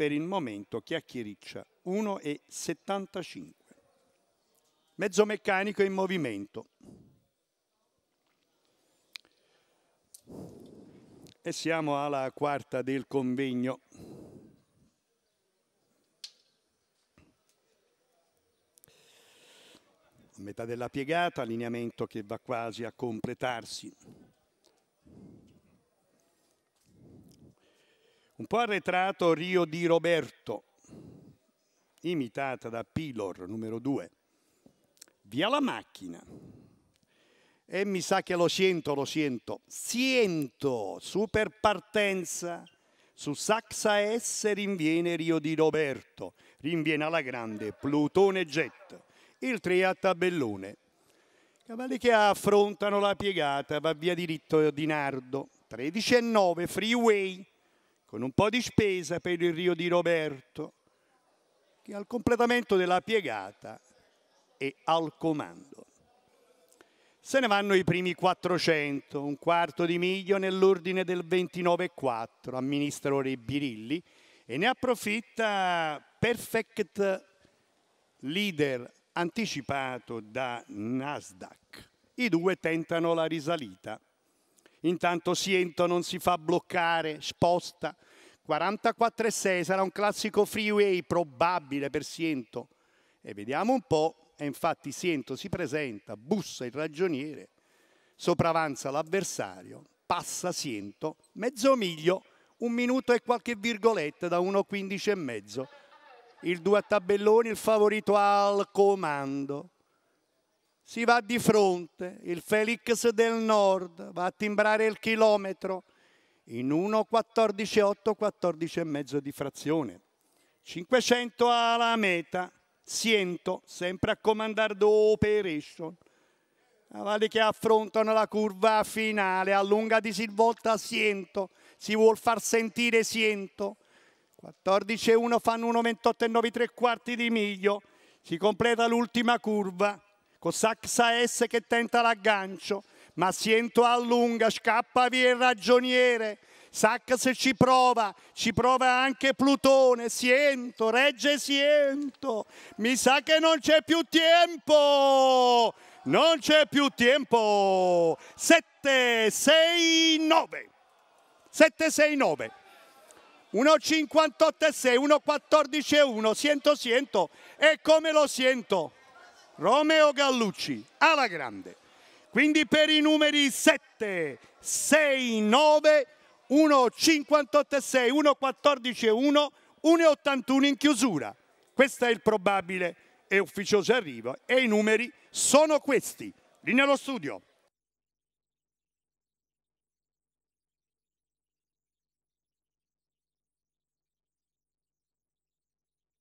per il momento chiacchiericcia 1,75. Mezzo meccanico in movimento. E siamo alla quarta del convegno. A metà della piegata, allineamento che va quasi a completarsi. Un po' arretrato Rio di Roberto, imitata da Pilor, numero 2. Via la macchina. E mi sa che lo sento, lo sento. Siento, super partenza. Su Saxa S rinviene Rio di Roberto, rinviene alla grande Plutone Jet, il 3 a tabellone. Cavalli che affrontano la piegata, va via diritto Di Nardo, 13 e 9, freeway, con un po' di spesa per il Rio di Roberto, che al completamento della piegata è al comando. Se ne vanno i primi 400, un quarto di miglio nell'ordine del 29,4, amministratore Birilli, e ne approfitta Perfect Leader anticipato da Nasdaq. I due tentano la risalita. Intanto Siento non si fa bloccare, sposta. 44,6 sarà un classico freeway probabile per Siento. E vediamo un po'. E infatti Siento si presenta, bussa il ragioniere, sopravanza l'avversario, passa Siento, mezzo miglio, un minuto e qualche virgoletta da 1,15 e mezzo. Il 2 a tabelloni, il favorito al comando si va di fronte, il Felix del Nord va a timbrare il chilometro in 1.14.8, 14,5 di frazione. 500 alla meta, 100, sempre a comandare operation. Cavalli che affrontano la curva finale, allunga di silvolta Siento, si vuol far sentire 100. 14.1 fanno 1.28 e 9 quarti di miglio, si completa l'ultima curva. Cossacsa S che tenta l'aggancio, ma Siento allunga, scappa via il ragioniere. se ci prova, ci prova anche Plutone, Siento, regge Siento. Mi sa che non c'è più tempo, non c'è più tempo. 7, 6, 9. 7, 6, 9. 1,58 e 6, 1,14 e 1, siento, siento, e come lo siento? Romeo Gallucci alla grande. Quindi per i numeri 7, 6, 9, 1, 58 e 6, 1, 14 e 1, 1 e 81 in chiusura. Questo è il probabile e ufficioso arrivo e i numeri sono questi. Linea allo studio.